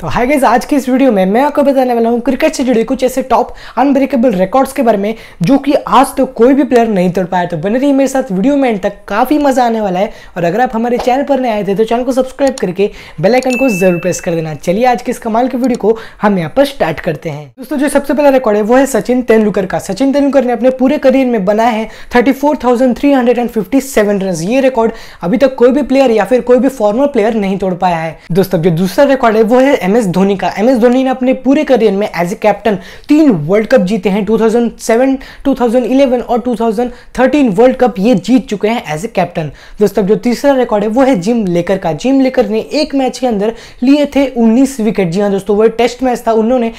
तो hi guys आज की इस वीडियो में मैं आपको बताने वाला हूँ क्रिकेट से जुड़े कुछ ऐसे टॉप अनब्रेकेबल रिकॉर्ड्स के बारे में जो कि आज तक तो कोई भी प्लेयर नहीं तोड़ पाया तो बने रही मेरे साथ वीडियो में एंड तक काफ़ी मज़ा आने वाला है और अगर आप हमारे चैनल पर नए आए थे तो चैनल को सब्सक्राइब करके बेलाइकन को जरूर प्रेस कर देना चलिए आज के इस कमाल की वीडियो को हम यहाँ पर स्टार्ट करते हैं दोस्तों जो सबसे पहला रिकॉर्ड है वो है सचिन तेंदुलकर का सचिन तेंदुलकर ने अपने पूरे करियर में बनाया है थर्टी रन ये रिकॉर्ड अभी तक कोई भी प्लेयर या फिर कोई भी फॉर्मर प्लेयर नहीं तोड़ पाया है दोस्तों जो दूसरा रिकॉर्ड है वो है एम एस धोनी का एम एस धोनी ने अपने पूरे करियर में एज ए कैप्टन तीन वर्ल्ड कप जीते हैं 2007, 2011 और 2013 वर्ल्ड कप ये जीत चुके हैं एज ए कैप्टन दोस्तों जो तीसरा रिकॉर्ड है वो है जिम लेकर का जिम लेकर ने एक मैच के अंदर लिए थे उन्नीस विकेट जी हाँ दोस्तों वह टेस्ट मैच था उन्होंने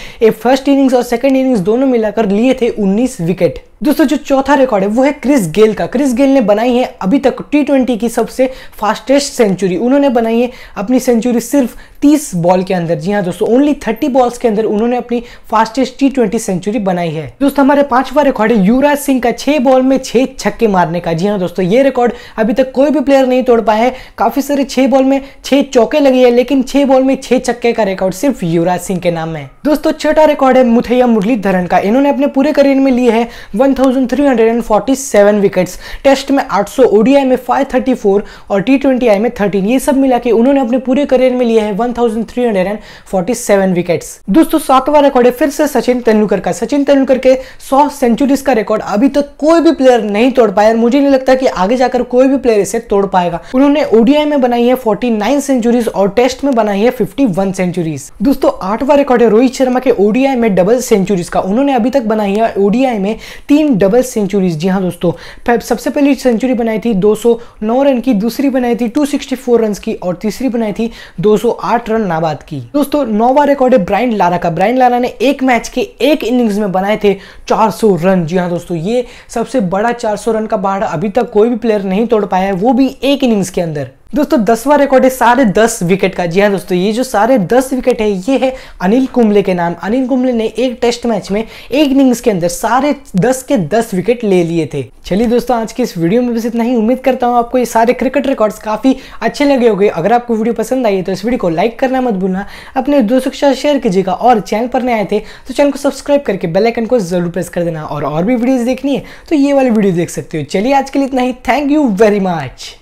फर्स्ट इनिंग्स और सेकेंड इनिंग्स दोनों मिलाकर लिए थे उन्नीस विकेट दोस्तों जो चौथा रिकॉर्ड है वो है क्रिस गेल का क्रिस गेल ने बनाई है अभी तक टी ट्वेंटी की सबसे फास्टेस्ट सेंचुरी उन्होंने बनाई है अपनी सेंचुरी सिर्फ 30 बॉल के अंदर जी हाँ दोस्तों ओनली 30 बॉल्स के अंदर उन्होंने अपनी फास्टेस्ट टी ट्वेंटी सेंचुरी बनाई है दोस्तों हमारे पांचवा रिकॉर्ड है युवराज सिंह का छह बॉल में छह छक्के मारने का जी हाँ दोस्तों ये रिकॉर्ड अभी तक कोई भी प्लेयर नहीं तोड़ पाया है काफी सारे छह बॉल में छह चौके लगे हैं लेकिन छह बॉल में छह छक्के का रिकॉर्ड सिर्फ युवराज सिंह के नाम है दोस्तों छठा रिकॉर्ड है मुथैया मुरलीधरन का इन्होंने अपने पूरे करियर में लिए है वन 7,347 विकेट्स टेस्ट में 800 सौ ओडीआई में 534 और टी ट्वेंटी में 13 ये सब मिला के उन्होंने अपने पूरे करियर में लिए हैं 1,347 विकेट्स दोस्तों सातवां रिकॉर्ड है फिर से सचिन तेंदुलकर का सचिन तेंदुलकर के 100 सेंचुरीज का रिकॉर्ड अभी तक तो कोई भी प्लेयर नहीं तोड़ पाया मुझे नहीं लगता कि आगे जाकर कोई भी प्लेयर इसे तोड़ पाएगा उन्होंने ओडीआई में बनाई है फोर्टी सेंचुरीज और टेस्ट में बनाई है फिफ्टी सेंचुरीज दोस्तों आठवां रिकॉर्ड है रोहित शर्मा के ओडीआई में डबल सेंचुरीज का उन्होंने अभी तक बनाई है ओडीआई में तीन तीन डबल सेंचुरीज जी हाँ दोस्तों सबसे पहली सेंचुरी बनाई थी 209 रन की दूसरी बनाई थी 264 रन की और तीसरी बनाई थी 208 रन नाबाद की दोस्तों नौवा रिकॉर्ड है ब्राइन लारा का ब्राइन लारा ने एक मैच के एक इनिंग्स में बनाए थे 400 रन जी हाँ दोस्तों ये सबसे बड़ा 400 रन का बाढ़ अभी तक कोई भी प्लेयर नहीं तोड़ पाया है वो भी एक इनिंग्स के अंदर दोस्तों दसवां रिकॉर्ड है सारे दस विकेट का जी हाँ दोस्तों ये जो सारे दस विकेट है ये है अनिल कुंबले के नाम अनिल कुंबले ने एक टेस्ट मैच में एक इनिंग्स के अंदर सारे दस के दस विकेट ले लिए थे चलिए दोस्तों आज की इस वीडियो में बस इतना ही उम्मीद करता हूँ आपको ये सारे क्रिकेट रिकॉर्ड्स काफ़ी अच्छे लगे हो अगर आपको वीडियो पसंद आई है तो इस वीडियो को लाइक करना मत भूलना अपने दोस्तों के साथ शेयर कीजिएगा और चैनल पर नए आए थे तो चैनल को सब्सक्राइब करके बेलाइकन को जरूर प्रेस कर देना और भी वीडियोज़ देखनी है तो ये वाली वीडियो देख सकते हो चलिए आज के लिए इतना ही थैंक यू वेरी मच